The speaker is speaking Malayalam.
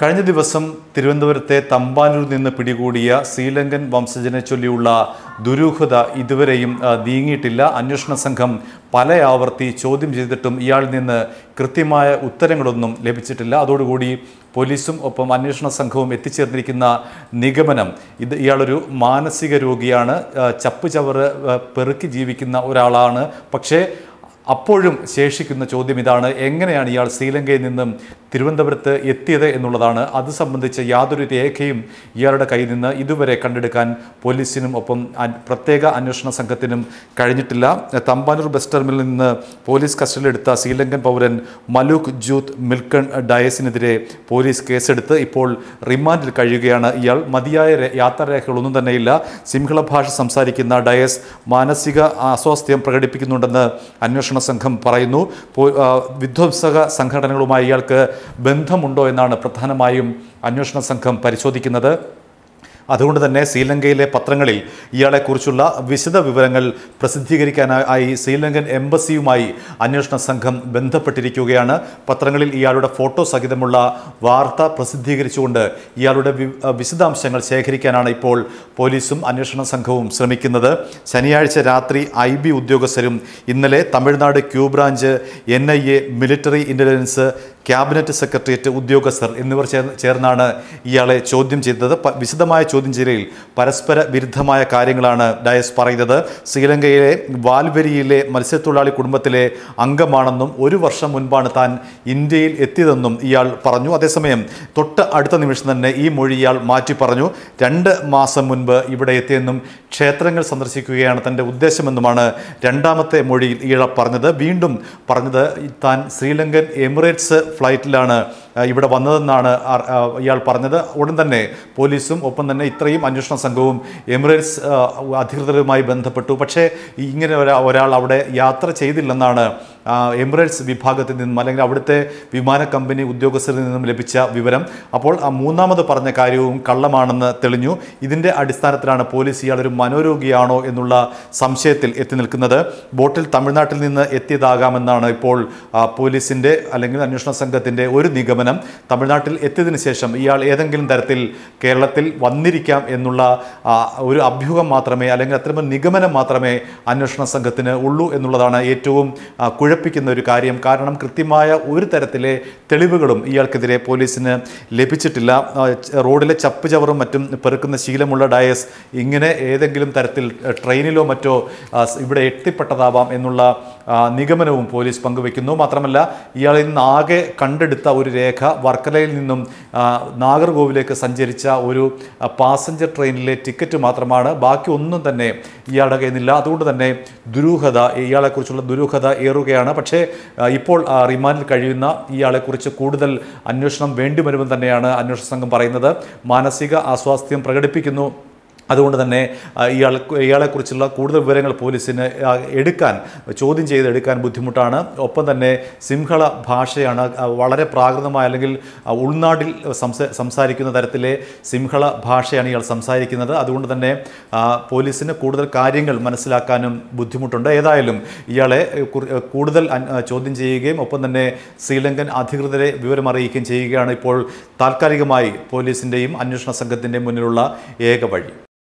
കഴിഞ്ഞ ദിവസം തിരുവനന്തപുരത്തെ തമ്പാനൂരിൽ നിന്ന് പിടികൂടിയ ശ്രീലങ്കൻ വംശജനെ ചൊല്ലിയുള്ള ദുരൂഹത ഇതുവരെയും നീങ്ങിയിട്ടില്ല അന്വേഷണ സംഘം പല ആവർത്തി ചോദ്യം ചെയ്തിട്ടും ഇയാളിൽ നിന്ന് കൃത്യമായ ഉത്തരങ്ങളൊന്നും ലഭിച്ചിട്ടില്ല അതോടുകൂടി പോലീസും ഒപ്പം അന്വേഷണ സംഘവും എത്തിച്ചേർന്നിരിക്കുന്ന നിഗമനം ഇത് ഇയാളൊരു മാനസിക രോഗിയാണ് ചപ്പ് ചവറ് പെറുക്കി ജീവിക്കുന്ന ഒരാളാണ് പക്ഷേ അപ്പോഴും ശേഷിക്കുന്ന ചോദ്യം ഇതാണ് എങ്ങനെയാണ് ഇയാൾ ശ്രീലങ്കയിൽ നിന്നും തിരുവനന്തപുരത്ത് എത്തിയത് എന്നുള്ളതാണ് അത് സംബന്ധിച്ച് യാതൊരു രേഖയും ഇയാളുടെ കയ്യിൽ നിന്ന് ഇതുവരെ കണ്ടെടുക്കാൻ പോലീസിനും ഒപ്പം പ്രത്യേക അന്വേഷണ സംഘത്തിനും കഴിഞ്ഞിട്ടില്ല തമ്പാനൂർ ബസ് ടെർമിനലിൽ നിന്ന് പോലീസ് കസ്റ്റഡിയിലെടുത്ത ശ്രീലങ്കൻ പൗരൻ മലൂക്ക് ജൂത്ത് മിൽക്കൺ ഡയസിനെതിരെ പോലീസ് കേസെടുത്ത് ഇപ്പോൾ റിമാൻഡിൽ കഴിയുകയാണ് ഇയാൾ മതിയായ യാത്രാരേഖകളൊന്നും തന്നെയില്ല സിംഹള ഭാഷ സംസാരിക്കുന്ന ഡയസ് മാനസിക അസ്വാസ്ഥ്യം പ്രകടിപ്പിക്കുന്നുണ്ടെന്ന് അന്വേഷണ സംഘം പറയുന്നു വിധ്വംസക സംഘടനകളുമായി ഇയാൾക്ക് ബന്ധമുണ്ടോ എന്നാണ് പ്രധാനമായും അന്വേഷണ സംഘം പരിശോധിക്കുന്നത് അതുകൊണ്ട് തന്നെ ശ്രീലങ്കയിലെ പത്രങ്ങളിൽ ഇയാളെക്കുറിച്ചുള്ള വിശദ വിവരങ്ങൾ പ്രസിദ്ധീകരിക്കാനായി ശ്രീലങ്കൻ എംബസിയുമായി അന്വേഷണ സംഘം ബന്ധപ്പെട്ടിരിക്കുകയാണ് പത്രങ്ങളിൽ ഇയാളുടെ ഫോട്ടോ സഹിതമുള്ള വാർത്ത പ്രസിദ്ധീകരിച്ചുകൊണ്ട് ഇയാളുടെ വിശദാംശങ്ങൾ ശേഖരിക്കാനാണ് ഇപ്പോൾ പോലീസും അന്വേഷണ സംഘവും ശ്രമിക്കുന്നത് ശനിയാഴ്ച രാത്രി ഐ ബി ഉദ്യോഗസ്ഥരും ഇന്നലെ Tamil Nadu Q branch N I A military intelligence cabinet secretariat ഉദ്യോഗസ്ഥർ എന്നിവർ ചേർന്നാണ് ഇയാളെ ചോദ്യം ചെയ്തത് വിശദമായ ചോദ്യം ചെയ്യലിൽ പരസ്പര വിരുദ്ധമായ കാര്യങ്ങളാണ് ഡയസ് പറയുന്നത് ശ്രീലങ്കയിലെ വാൽവരിയിലെ മത്സ്യത്തൊഴിലാളി കുടുംബത്തിലെ അംഗമാണെന്നും ഒരു വർഷം മുൻപാണ് താൻ ഇന്ത്യയിൽ എത്തിയതെന്നും ഇയാൾ പറഞ്ഞു അതേസമയം തൊട്ട് അടുത്ത നിമിഷം തന്നെ ഈ മൊഴി ഇയാൾ മാറ്റി പറഞ്ഞു രണ്ട് മാസം മുൻപ് ഇവിടെ എത്തിയെന്നും ക്ഷേത്രങ്ങൾ സന്ദർശിക്കുകയാണ് തൻ്റെ ഉദ്ദേശമെന്നുമാണ് രണ്ടാമത്തെ മൊഴിയിൽ ഇയാൾ പറഞ്ഞത് വീണ്ടും പറഞ്ഞത് താൻ ശ്രീലങ്കൻ എമിറേറ്റ്സ് ഫ്ലൈറ്റിലാണ് ഇവിടെ വന്നതെന്നാണ് ഇയാൾ പറഞ്ഞത് ഉടൻ തന്നെ പോലീസും ഒപ്പം തന്നെ ഇത്രയും അന്വേഷണ സംഘവും എമിറേറ്റ്സ് അധികൃതരുമായി ബന്ധപ്പെട്ടു പക്ഷേ ഇങ്ങനെ ഒരാൾ അവിടെ യാത്ര ചെയ്തില്ലെന്നാണ് എമിറേറ്റ്സ് വിഭാഗത്തിൽ നിന്നും അല്ലെങ്കിൽ അവിടുത്തെ വിമാന കമ്പനി ഉദ്യോഗസ്ഥരിൽ നിന്നും ലഭിച്ച വിവരം അപ്പോൾ ആ മൂന്നാമത് പറഞ്ഞ കാര്യവും കള്ളമാണെന്ന് തെളിഞ്ഞു ഇതിൻ്റെ അടിസ്ഥാനത്തിലാണ് പോലീസ് ഇയാളൊരു മനോരോഗിയാണോ എന്നുള്ള സംശയത്തിൽ എത്തി നിൽക്കുന്നത് ബോട്ടിൽ തമിഴ്നാട്ടിൽ നിന്ന് എത്തിയതാകാമെന്നാണ് ഇപ്പോൾ പോലീസിൻ്റെ അല്ലെങ്കിൽ അന്വേഷണ സംഘത്തിൻ്റെ ഒരു നിഗമനം നിഗമനം തമിഴ്നാട്ടിൽ എത്തിയതിനു ശേഷം ഇയാൾ ഏതെങ്കിലും തരത്തിൽ കേരളത്തിൽ വന്നിരിക്കാം എന്നുള്ള ഒരു അഭ്യൂഹം മാത്രമേ അല്ലെങ്കിൽ അത്തരമൊരു നിഗമനം മാത്രമേ അന്വേഷണ സംഘത്തിന് ഉള്ളൂ എന്നുള്ളതാണ് ഏറ്റവും കുഴപ്പിക്കുന്ന ഒരു കാര്യം കാരണം കൃത്യമായ ഒരു തരത്തിലെ തെളിവുകളും ഇയാൾക്കെതിരെ പോലീസിന് ലഭിച്ചിട്ടില്ല റോഡിലെ ചപ്പ് ചവറും മറ്റും പെറുക്കുന്ന ശീലമുള്ള ഡയസ് ഇങ്ങനെ ഏതെങ്കിലും തരത്തിൽ ട്രെയിനിലോ മറ്റോ ഇവിടെ എത്തിപ്പെട്ടതാവാം എന്നുള്ള നിഗമനവും പോലീസ് പങ്കുവെക്കുന്നു മാത്രമല്ല ഇയാളിൽ നിന്ന് ആകെ കണ്ടെടുത്ത ഒരു രേഖ രേഖ വർക്കലയിൽ നിന്നും നാഗർകോവിലേക്ക് സഞ്ചരിച്ച ഒരു പാസഞ്ചർ ട്രെയിനിലെ ടിക്കറ്റ് മാത്രമാണ് ബാക്കി ഒന്നും തന്നെ ഇയാളുടെ കയ്യിൽ അതുകൊണ്ട് തന്നെ ദുരൂഹത ഇയാളെക്കുറിച്ചുള്ള ദുരൂഹത ഏറുകയാണ് പക്ഷേ ഇപ്പോൾ റിമാൻഡിൽ കഴിയുന്ന ഇയാളെക്കുറിച്ച് കൂടുതൽ അന്വേഷണം വരുമെന്ന് തന്നെയാണ് അന്വേഷണ സംഘം പറയുന്നത് മാനസിക അസ്വാസ്ഥ്യം പ്രകടിപ്പിക്കുന്നു അതുകൊണ്ട് തന്നെ ഇയാൾ ഇയാളെക്കുറിച്ചുള്ള കൂടുതൽ വിവരങ്ങൾ പോലീസിന് എടുക്കാൻ ചോദ്യം ചെയ്ത് എടുക്കാൻ ബുദ്ധിമുട്ടാണ് ഒപ്പം തന്നെ സിംഹള ഭാഷയാണ് വളരെ പ്രാകൃതമായ അല്ലെങ്കിൽ ഉൾനാട്ടിൽ സംസാരിക്കുന്ന തരത്തിലെ സിംഹള ഭാഷയാണ് ഇയാൾ സംസാരിക്കുന്നത് അതുകൊണ്ട് തന്നെ പോലീസിന് കൂടുതൽ കാര്യങ്ങൾ മനസ്സിലാക്കാനും ബുദ്ധിമുട്ടുണ്ട് ഏതായാലും ഇയാളെ കൂടുതൽ ചോദ്യം ചെയ്യുകയും ഒപ്പം തന്നെ ശ്രീലങ്കൻ അധികൃതരെ വിവരം അറിയിക്കുകയും ചെയ്യുകയാണ് ഇപ്പോൾ താൽക്കാലികമായി പോലീസിൻ്റെയും അന്വേഷണ സംഘത്തിൻ്റെയും മുന്നിലുള്ള ഏക വഴി